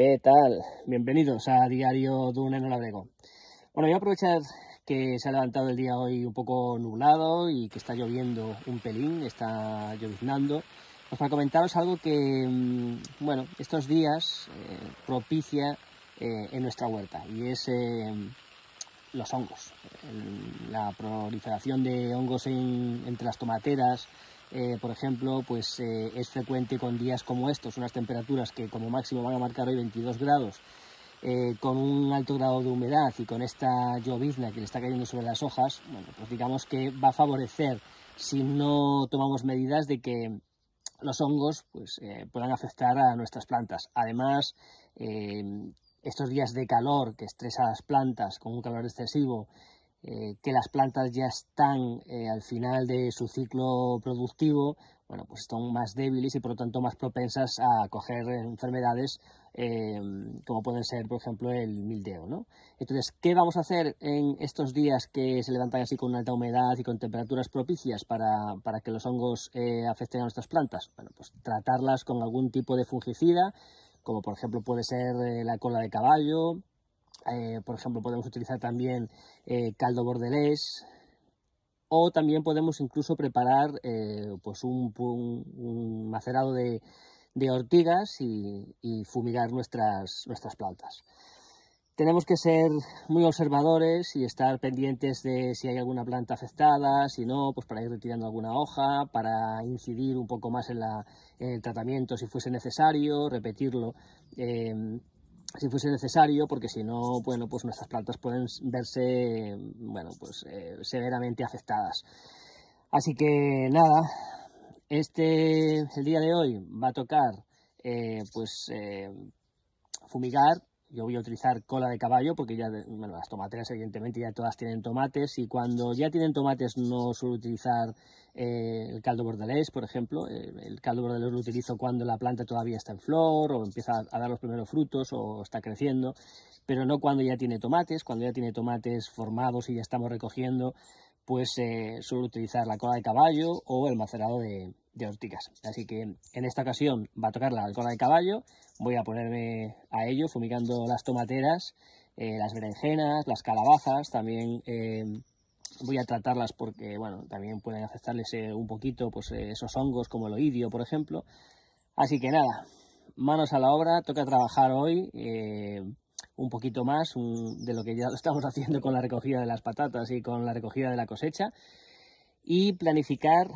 ¿Qué tal? Bienvenidos a Diario de un Bueno, voy a aprovechar que se ha levantado el día hoy un poco nublado y que está lloviendo un pelín, está lloviznando, pues para comentaros algo que, mm, bueno, estos días eh, propicia eh, en nuestra huerta y es eh, los hongos. la proliferación de hongos entre las tomateras, eh, por ejemplo, pues eh, es frecuente con días como estos, unas temperaturas que como máximo van a marcar hoy 22 grados, eh, con un alto grado de humedad y con esta llovizna que le está cayendo sobre las hojas, pues digamos que va a favorecer, si no tomamos medidas, de que los hongos pues, puedan afectar a nuestras plantas. Además, estos días de calor que estresa a las plantas con un calor excesivo, eh, que las plantas ya están eh, al final de su ciclo productivo, bueno, pues son más débiles y por lo tanto más propensas a coger enfermedades eh, como pueden ser, por ejemplo, el mildeo, ¿no? Entonces, ¿qué vamos a hacer en estos días que se levantan así con alta humedad y con temperaturas propicias para, para que los hongos afecten a nuestras plantas? Bueno, pues tratarlas con algún tipo de fungicida, como por ejemplo puede ser eh, la cola de caballo, eh, por ejemplo podemos utilizar también eh, caldo bordelés, o también podemos incluso preparar pues un, macerado de, ortigas y, fumigar nuestras plantas. Tenemos que ser muy observadores y estar pendientes de si hay alguna planta afectada, si no, pues para ir retirando alguna hoja, para incidir un poco más en, el tratamiento si fuese necesario, repetirlo. Em, si fuese necesario, porque si no, bueno, pues nuestras plantas pueden verse, bueno, pues eh, severamente afectadas. Así que nada, este, el día de hoy va a tocar, eh, pues, eh, fumigar yo voy a utilizar cola de caballo porque ya, las tomateras evidentemente ya todas tienen tomates y cuando ya tienen tomates no suelo utilizar eh, el caldo bordelés, por ejemplo. Eh, el caldo bordelés lo utilizo cuando la planta todavía está en flor o empieza a dar los primeros frutos o está creciendo, pero no cuando ya tiene tomates. Cuando ya tiene tomates formados y ya estamos recogiendo, pues eh, suelo utilizar la cola de caballo o el macerado de, Así que en esta ocasión va a tocar la cola de caballo, voy a ponerme a ello fumigando las tomateras, eh, las berenjenas, las calabazas, también eh, voy a tratarlas porque, bueno, también pueden afectarles eh, un poquito pues, esos hongos como el oidio, por ejemplo. Así que nada, manos a la obra, toca trabajar hoy un poquito más de lo que ya lo estamos haciendo con la recogida de las patatas y con la recogida de la cosecha y planificar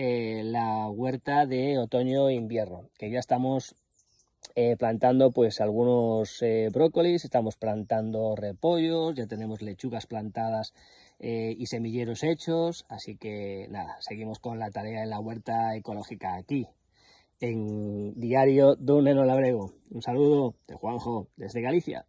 eh, la huerta de otoño e invierno, que ya estamos eh, plantando pues algunos eh, brócolis, estamos plantando repollos, ya tenemos lechugas plantadas y semilleros hechos, así que nada, seguimos con la tarea de la huerta ecológica aquí, en Diario don neno Labrego Un saludo de Juanjo desde Galicia.